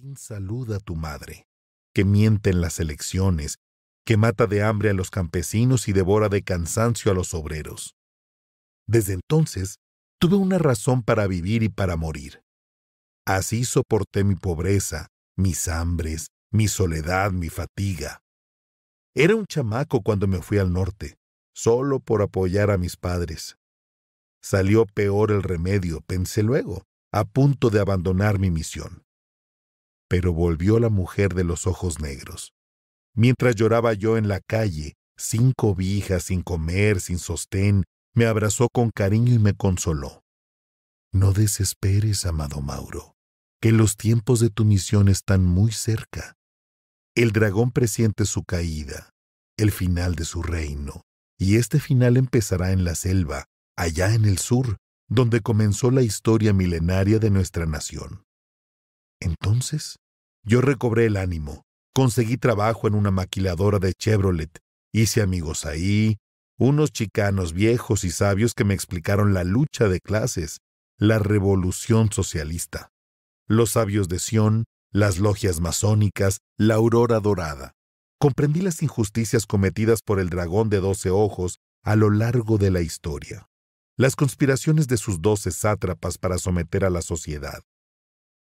Sin salud a tu madre, que miente en las elecciones, que mata de hambre a los campesinos y devora de cansancio a los obreros. Desde entonces, tuve una razón para vivir y para morir. Así soporté mi pobreza, mis hambres, mi soledad, mi fatiga. Era un chamaco cuando me fui al norte, solo por apoyar a mis padres. Salió peor el remedio, pensé luego, a punto de abandonar mi misión pero volvió la mujer de los ojos negros. Mientras lloraba yo en la calle, sin cobija, sin comer, sin sostén, me abrazó con cariño y me consoló. No desesperes, amado Mauro, que los tiempos de tu misión están muy cerca. El dragón presiente su caída, el final de su reino, y este final empezará en la selva, allá en el sur, donde comenzó la historia milenaria de nuestra nación. Entonces, yo recobré el ánimo, conseguí trabajo en una maquiladora de Chevrolet, hice amigos ahí, unos chicanos viejos y sabios que me explicaron la lucha de clases, la revolución socialista, los sabios de Sion, las logias masónicas, la aurora dorada. Comprendí las injusticias cometidas por el dragón de doce ojos a lo largo de la historia, las conspiraciones de sus doce sátrapas para someter a la sociedad,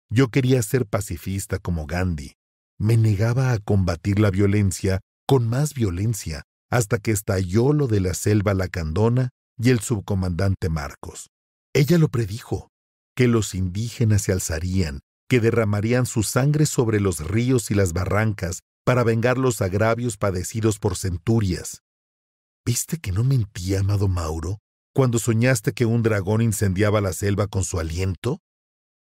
yo quería ser pacifista como Gandhi. Me negaba a combatir la violencia con más violencia hasta que estalló lo de la selva lacandona y el subcomandante Marcos. Ella lo predijo, que los indígenas se alzarían, que derramarían su sangre sobre los ríos y las barrancas para vengar los agravios padecidos por centurias. ¿Viste que no mentí, amado Mauro, cuando soñaste que un dragón incendiaba la selva con su aliento?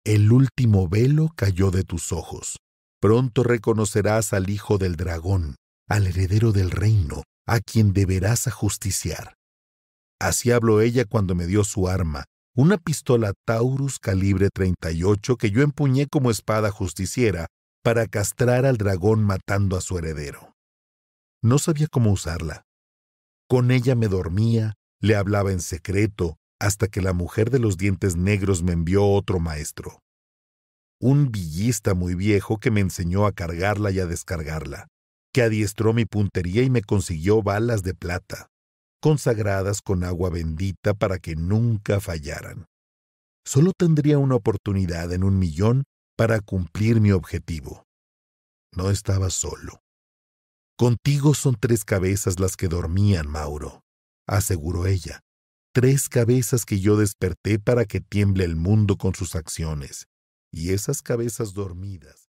el último velo cayó de tus ojos. Pronto reconocerás al hijo del dragón, al heredero del reino, a quien deberás ajusticiar. Así habló ella cuando me dio su arma, una pistola Taurus calibre 38 que yo empuñé como espada justiciera para castrar al dragón matando a su heredero. No sabía cómo usarla. Con ella me dormía, le hablaba en secreto, hasta que la mujer de los dientes negros me envió otro maestro. Un villista muy viejo que me enseñó a cargarla y a descargarla, que adiestró mi puntería y me consiguió balas de plata, consagradas con agua bendita para que nunca fallaran. Solo tendría una oportunidad en un millón para cumplir mi objetivo. No estaba solo. Contigo son tres cabezas las que dormían, Mauro, aseguró ella, tres cabezas que yo desperté para que tiemble el mundo con sus acciones, y esas cabezas dormidas